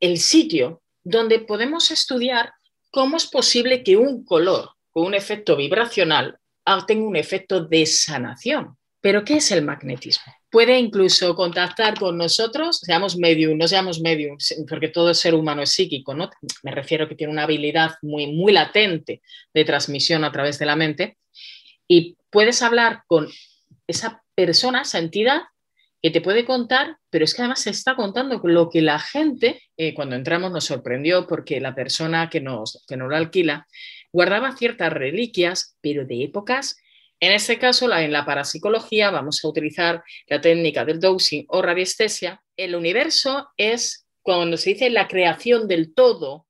el, sitio donde podemos estudiar cómo es posible que un color con un efecto vibracional tenga un efecto de sanación. Pero ¿qué es el magnetismo? Puede incluso contactar con nosotros, seamos medium, no seamos medium, porque todo ser humano es psíquico, ¿no? Me refiero que tiene una habilidad muy, muy latente de transmisión a través de la mente. Y puedes hablar con esa persona, esa entidad, que te puede contar, pero es que además se está contando lo que la gente, eh, cuando entramos nos sorprendió porque la persona que nos, que nos lo alquila guardaba ciertas reliquias, pero de épocas en este caso, en la parapsicología vamos a utilizar la técnica del dosing o radiestesia. El universo es, cuando se dice la creación del todo,